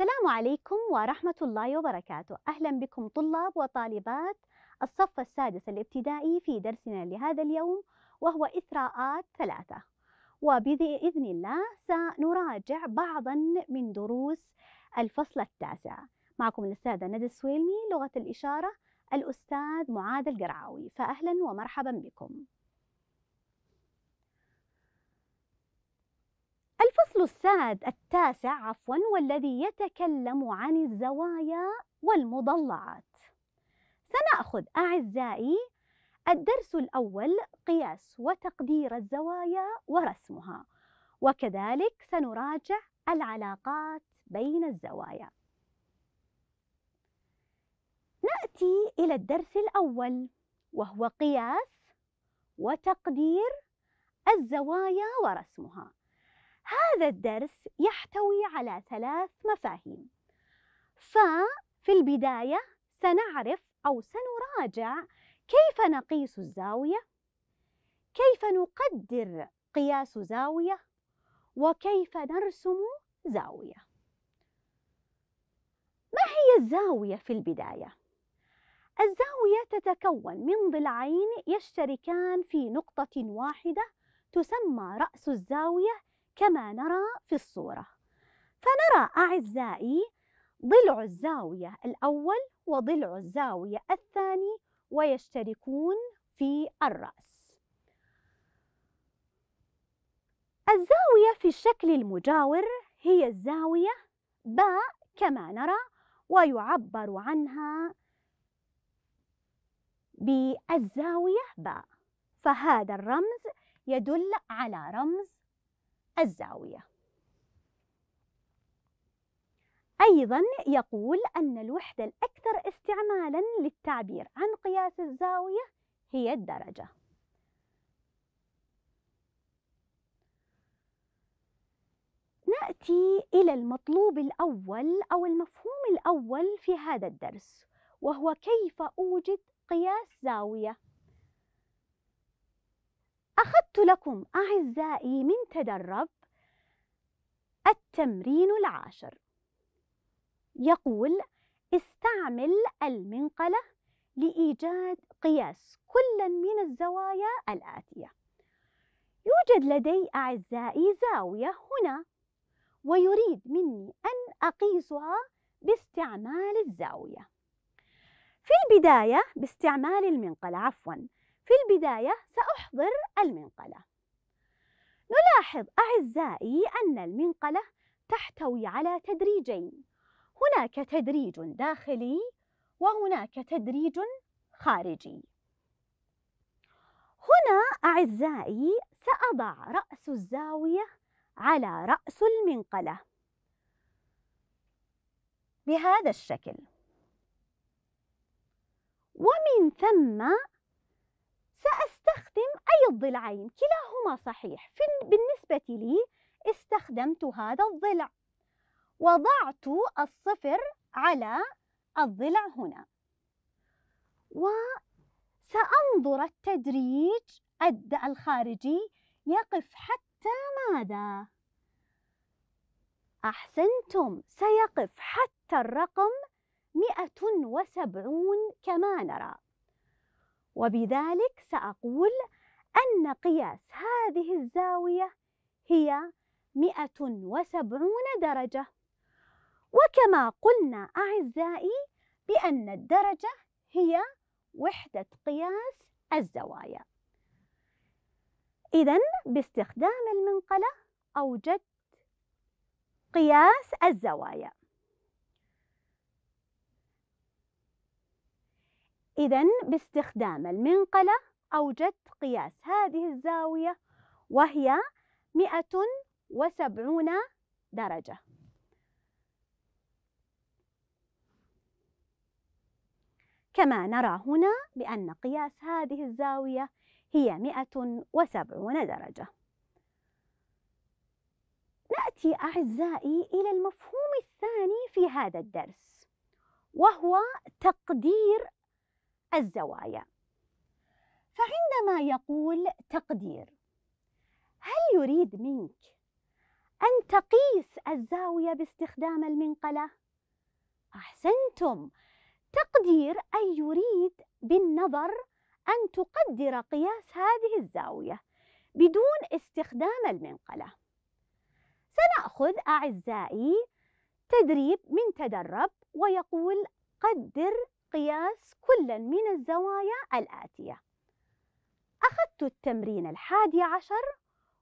السلام عليكم ورحمة الله وبركاته أهلا بكم طلاب وطالبات الصف السادس الابتدائي في درسنا لهذا اليوم وهو إثراءات ثلاثة وبإذن الله سنراجع بعضا من دروس الفصل التاسع معكم الأستاذة ندى السويلمي لغة الإشارة الأستاذ معاذ القرعاوي فأهلا ومرحبا بكم الفصل السعد التاسع عفوا والذي يتكلم عن الزوايا والمضلعات سنأخذ أعزائي الدرس الأول قياس وتقدير الزوايا ورسمها وكذلك سنراجع العلاقات بين الزوايا نأتي إلى الدرس الأول وهو قياس وتقدير الزوايا ورسمها هذا الدرس يحتوي على ثلاث مفاهيم ففي البداية سنعرف أو سنراجع كيف نقيس الزاوية كيف نقدر قياس زاوية وكيف نرسم زاوية ما هي الزاوية في البداية؟ الزاوية تتكون من ضلعين يشتركان في نقطة واحدة تسمى رأس الزاوية كما نرى في الصورة فنرى أعزائي ضلع الزاوية الأول وضلع الزاوية الثاني ويشتركون في الرأس الزاوية في الشكل المجاور هي الزاوية باء كما نرى ويعبر عنها بالزاوية باء فهذا الرمز يدل على رمز الزاوية أيضا يقول أن الوحدة الأكثر استعمالا للتعبير عن قياس الزاوية هي الدرجة نأتي إلى المطلوب الأول أو المفهوم الأول في هذا الدرس وهو كيف أوجد قياس زاوية لكم أعزائي من تدرب التمرين العاشر يقول استعمل المنقلة لإيجاد قياس كل من الزوايا الآتية يوجد لدي أعزائي زاوية هنا ويريد مني أن أقيسها باستعمال الزاوية في البداية باستعمال المنقلة عفواً في البداية سأحضر المنقلة نلاحظ أعزائي أن المنقلة تحتوي على تدريجين هناك تدريج داخلي وهناك تدريج خارجي هنا أعزائي سأضع رأس الزاوية على رأس المنقلة بهذا الشكل ومن ثم سأستخدم أي الضلعين كلاهما صحيح في بالنسبة لي استخدمت هذا الضلع وضعت الصفر على الضلع هنا وسأنظر التدريج الخارجي يقف حتى ماذا؟ أحسنتم سيقف حتى الرقم 170 كما نرى وبذلك سأقول أن قياس هذه الزاوية هي 170 درجة وكما قلنا أعزائي بأن الدرجة هي وحدة قياس الزوايا إذا باستخدام المنقلة أوجدت قياس الزوايا إذا باستخدام المنقلة أوجدت قياس هذه الزاوية وهي 170 درجة كما نرى هنا بأن قياس هذه الزاوية هي 170 درجة نأتي أعزائي إلى المفهوم الثاني في هذا الدرس وهو تقدير الزوايا فعندما يقول تقدير هل يريد منك أن تقيس الزاوية باستخدام المنقلة؟ أحسنتم تقدير أي يريد بالنظر أن تقدر قياس هذه الزاوية بدون استخدام المنقلة سنأخذ أعزائي تدريب من تدرب ويقول قدر قياس كل من الزوايا الآتية أخذت التمرين الحادي عشر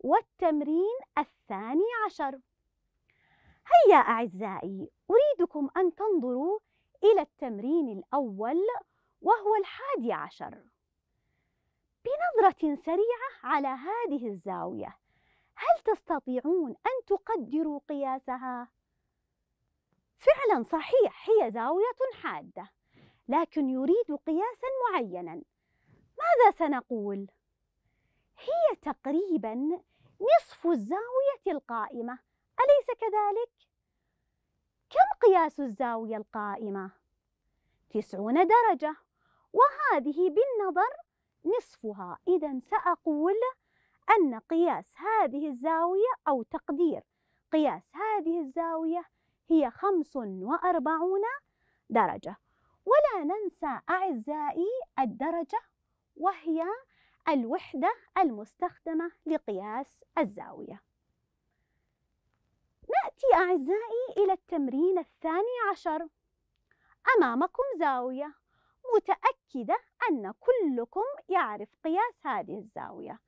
والتمرين الثاني عشر هيا أعزائي أريدكم أن تنظروا إلى التمرين الأول وهو الحادي عشر بنظرة سريعة على هذه الزاوية هل تستطيعون أن تقدروا قياسها؟ فعلا صحيح هي زاوية حادة لكن يريد قياسا معينا ماذا سنقول هي تقريبا نصف الزاويه القائمه اليس كذلك كم قياس الزاويه القائمه تسعون درجه وهذه بالنظر نصفها اذا ساقول ان قياس هذه الزاويه او تقدير قياس هذه الزاويه هي خمس واربعون درجه ولا ننسى أعزائي الدرجة وهي الوحدة المستخدمة لقياس الزاوية نأتي أعزائي إلى التمرين الثاني عشر أمامكم زاوية متأكدة أن كلكم يعرف قياس هذه الزاوية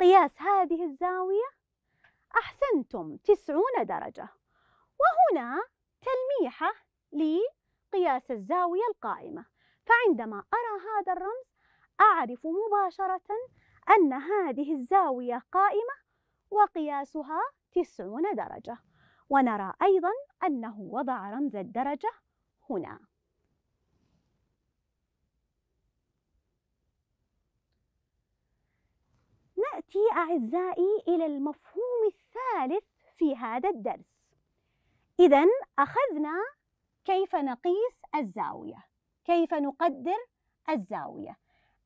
قياس هذه الزاوية أحسنتم تسعون درجة وهنا تلميحة لي قياس الزاوية القائمة فعندما أرى هذا الرمز أعرف مباشرة أن هذه الزاوية قائمة وقياسها 90 درجة ونرى أيضا أنه وضع رمز الدرجة هنا نأتي أعزائي إلى المفهوم الثالث في هذا الدرس إذا أخذنا كيف نقيس الزاوية كيف نقدر الزاوية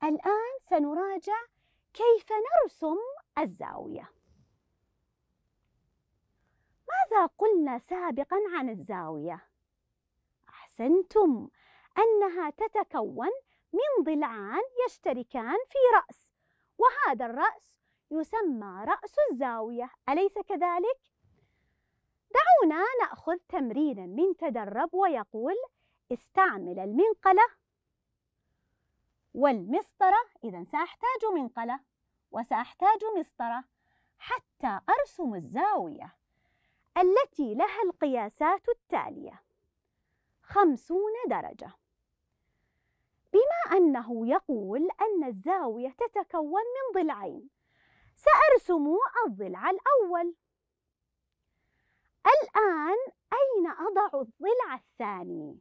الآن سنراجع كيف نرسم الزاوية ماذا قلنا سابقا عن الزاوية؟ أحسنتم أنها تتكون من ضلعان يشتركان في رأس وهذا الرأس يسمى رأس الزاوية أليس كذلك؟ دعونا نأخذ تمرينا من تدرب ويقول استعمل المنقلة والمسطرة إذا سأحتاج منقلة وسأحتاج مسطرة حتى أرسم الزاوية التي لها القياسات التالية خمسون درجة بما أنه يقول أن الزاوية تتكون من ضلعين سأرسم الضلع الأول الآن أين أضع الضلع الثاني؟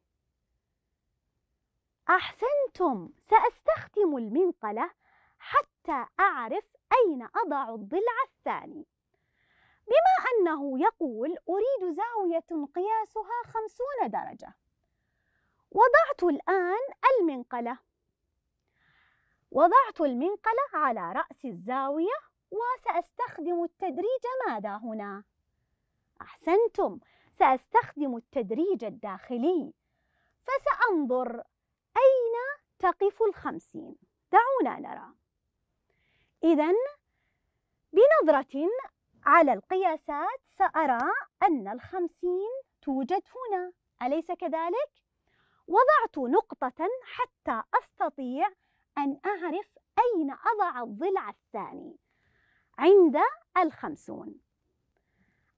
أحسنتم سأستخدم المنقلة حتى أعرف أين أضع الضلع الثاني بما أنه يقول أريد زاوية قياسها خمسون درجة وضعت الآن المنقلة وضعت المنقلة على رأس الزاوية وسأستخدم التدريج ماذا هنا؟ أحسنتم سأستخدم التدريج الداخلي فسأنظر أين تقف الخمسين دعونا نرى إذا بنظرة على القياسات سأرى أن الخمسين توجد هنا أليس كذلك؟ وضعت نقطة حتى أستطيع أن أعرف أين أضع الضلع الثاني عند الخمسون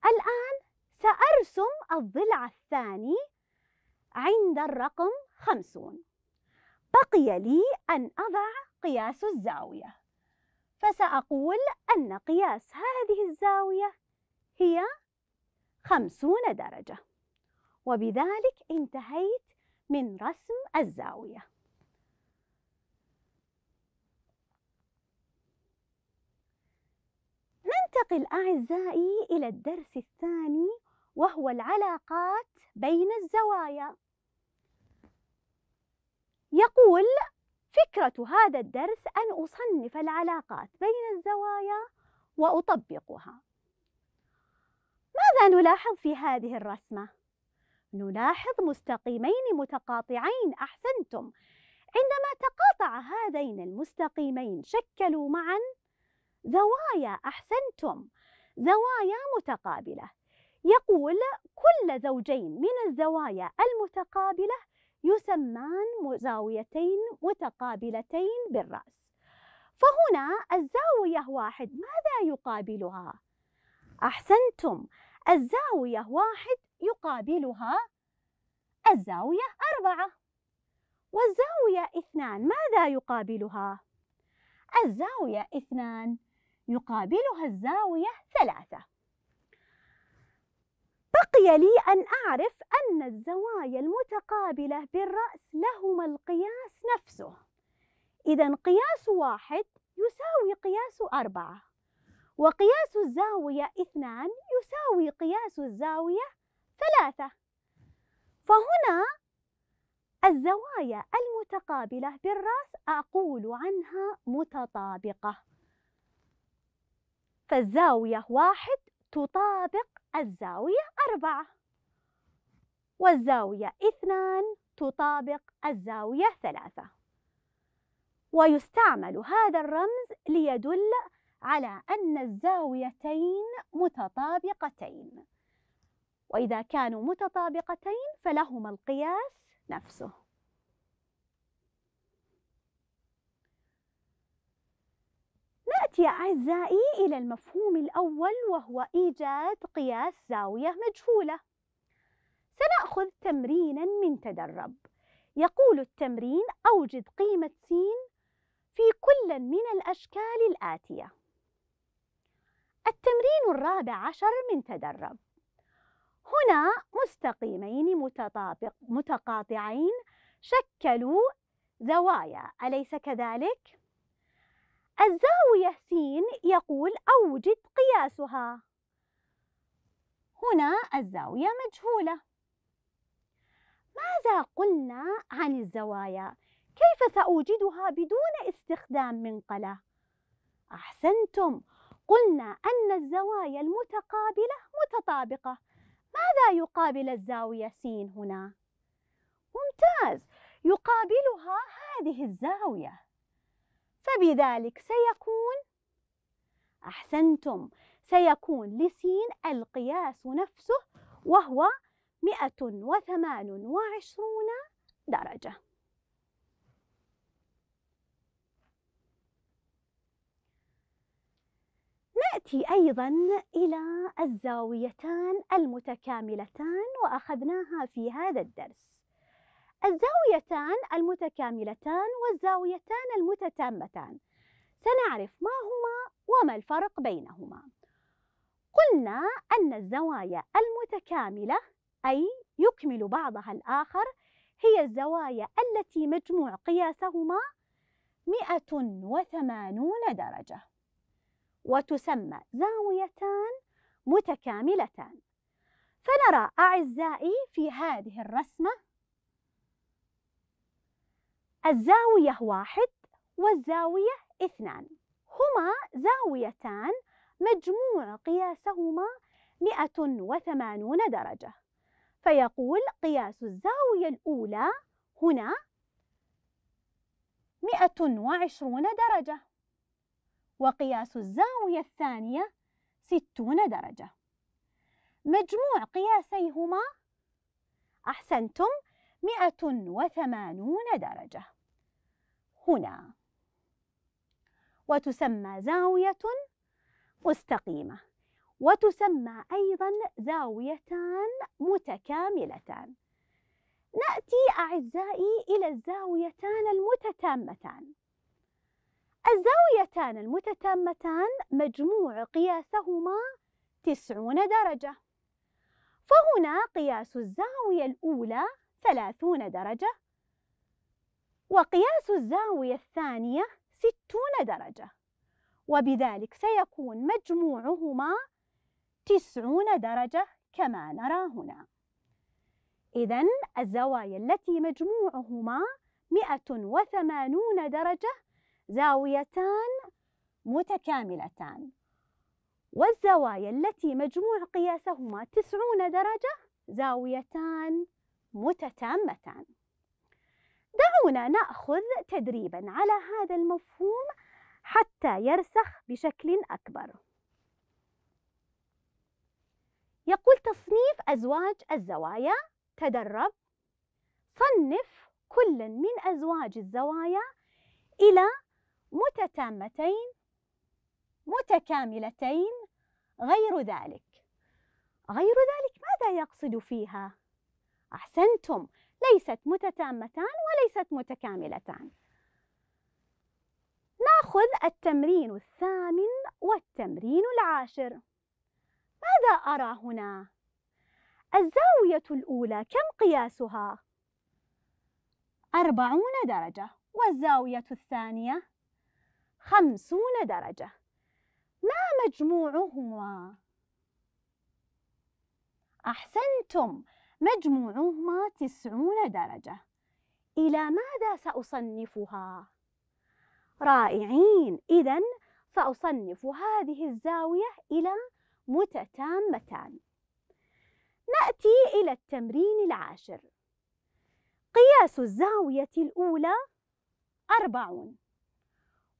الآن سأرسم الضلع الثاني عند الرقم خمسون بقي لي أن أضع قياس الزاوية فسأقول أن قياس هذه الزاوية هي خمسون درجة وبذلك انتهيت من رسم الزاوية ننتقل أعزائي إلى الدرس الثاني وهو العلاقات بين الزوايا يقول فكرة هذا الدرس أن أصنف العلاقات بين الزوايا وأطبقها ماذا نلاحظ في هذه الرسمة؟ نلاحظ مستقيمين متقاطعين أحسنتم عندما تقاطع هذين المستقيمين شكلوا معاً زوايا أحسنتم زوايا متقابلة يقول كل زوجين من الزوايا المتقابلة يسمان زاويتين متقابلتين بالرأس فهنا الزاوية واحد ماذا يقابلها؟ أحسنتم الزاوية واحد يقابلها الزاوية أربعة والزاوية اثنان ماذا يقابلها؟ الزاوية اثنان يقابلها الزاوية ثلاثة بقي لي أن أعرف أن الزوايا المتقابلة بالرأس لهما القياس نفسه إذا قياس واحد يساوي قياس أربعة وقياس الزاوية اثنان يساوي قياس الزاوية ثلاثة فهنا الزوايا المتقابلة بالرأس أقول عنها متطابقة فالزاوية واحد تطابق الزاوية أربعة والزاوية اثنان تطابق الزاوية ثلاثة ويستعمل هذا الرمز ليدل على أن الزاويتين متطابقتين وإذا كانوا متطابقتين فلهما القياس نفسه نأتي أعزائي إلى المفهوم الأول وهو إيجاد قياس زاوية مجهولة سنأخذ تمرينا من تدرب يقول التمرين أوجد قيمة س في كل من الأشكال الآتية التمرين الرابع عشر من تدرب هنا مستقيمين متطابق متقاطعين شكلوا زوايا أليس كذلك؟ الزاوية س يقول أوجد قياسها هنا الزاوية مجهولة ماذا قلنا عن الزوايا؟ كيف سأوجدها بدون استخدام منقلة؟ أحسنتم قلنا أن الزوايا المتقابلة متطابقة ماذا يقابل الزاوية س هنا؟ ممتاز يقابلها هذه الزاوية وبذلك سيكون أحسنتم سيكون لسين القياس نفسه وهو 128 درجة نأتي أيضا إلى الزاويتان المتكاملتان وأخذناها في هذا الدرس الزاويتان المتكاملتان والزاويتان المتتامتان سنعرف ما هما وما الفرق بينهما قلنا أن الزوايا المتكاملة أي يكمل بعضها الآخر هي الزوايا التي مجموع قياسهما 180 درجة وتسمى زاويتان متكاملتان فنرى أعزائي في هذه الرسمة الزاوية واحد والزاوية اثنان هما زاويتان مجموع قياسهما 180 درجة فيقول قياس الزاوية الأولى هنا 120 درجة وقياس الزاوية الثانية 60 درجة مجموع قياسيهما أحسنتم مئة وثمانون درجة هنا وتسمى زاوية مستقيمة وتسمى أيضا زاويتان متكاملتان نأتي أعزائي إلى الزاويتان المتتامتان الزاويتان المتتامتان مجموع قياسهما تسعون درجة فهنا قياس الزاوية الأولى ثلاثون درجة وقياس الزاوية الثانية ستون درجة وبذلك سيكون مجموعهما تسعون درجة كما نرى هنا إذا الزوايا التي مجموعهما 180 درجة زاويتان متكاملتان والزوايا التي مجموع قياسهما 90 درجة زاويتان متتامة دعونا نأخذ تدريبا على هذا المفهوم حتى يرسخ بشكل أكبر يقول تصنيف أزواج الزوايا تدرب صنف كل من أزواج الزوايا إلى متتامتين متكاملتين غير ذلك غير ذلك ماذا يقصد فيها أحسنتم ليست متتامتان وليست متكاملتان ناخذ التمرين الثامن والتمرين العاشر ماذا أرى هنا؟ الزاوية الأولى كم قياسها؟ أربعون درجة والزاوية الثانية خمسون درجة ما مجموعهما؟ أحسنتم مجموعهما تسعون درجة إلى ماذا سأصنفها؟ رائعين إذا سأصنف هذه الزاوية إلى متتامتان نأتي إلى التمرين العاشر قياس الزاوية الأولى أربعون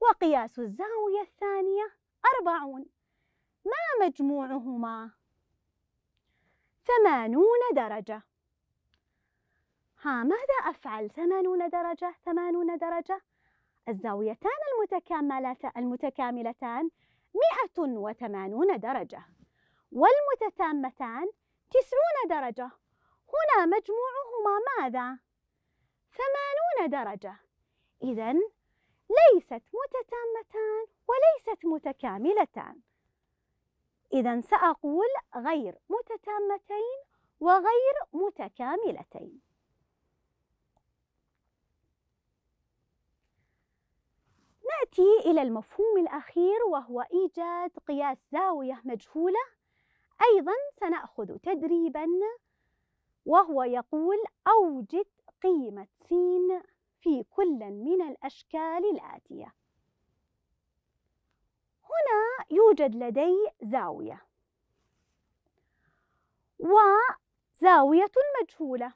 وقياس الزاوية الثانية أربعون ما مجموعهما؟ ثمانون درجة ها ماذا أفعل ثمانون درجة ثمانون درجة الزاويتان المتكاملتان مئة وثمانون درجة والمتتامتان تسعون درجة هنا مجموعهما ماذا؟ ثمانون درجة إذن ليست متتامتان وليست متكاملتان إذا سأقول غير متتامتين وغير متكاملتين نأتي إلى المفهوم الأخير وهو إيجاد قياس زاوية مجهولة أيضا سنأخذ تدريبا وهو يقول أوجد قيمة س في كل من الأشكال الآتية هنا يوجد لدي زاوية وزاوية مجهولة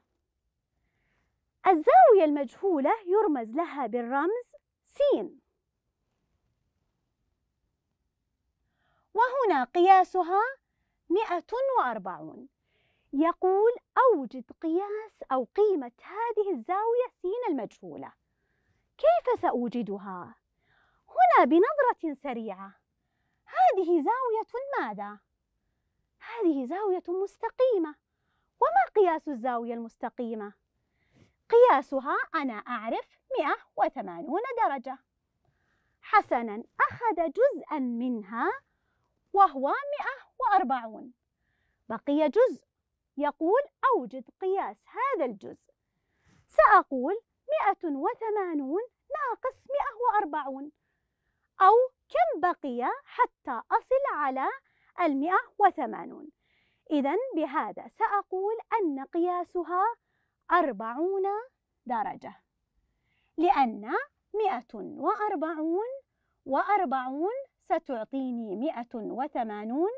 الزاوية المجهولة يرمز لها بالرمز س وهنا قياسها 140 يقول أوجد قياس أو قيمة هذه الزاوية س المجهولة كيف سأوجدها؟ هنا بنظرة سريعة هذه زاوية ماذا؟ هذه زاوية مستقيمة وما قياس الزاوية المستقيمة؟ قياسها أنا أعرف 180 درجة حسناً أخذ جزءاً منها وهو 140 بقي جزء يقول أوجد قياس هذا الجزء سأقول 180 ناقص 140 أو كم بقي حتى أصل على المئة وثمانون إذا بهذا سأقول أن قياسها أربعون درجة لأن مئة وأربعون وأربعون ستعطيني مئة وثمانون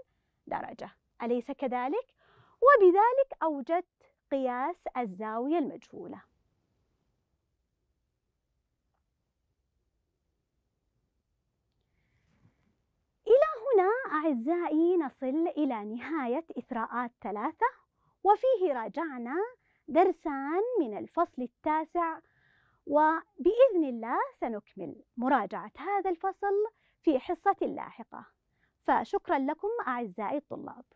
درجة أليس كذلك؟ وبذلك أوجدت قياس الزاوية المجهولة هنا أعزائي نصل إلى نهاية إثراءات ثلاثة وفيه راجعنا درسان من الفصل التاسع وبإذن الله سنكمل مراجعة هذا الفصل في حصة لاحقة فشكرا لكم أعزائي الطلاب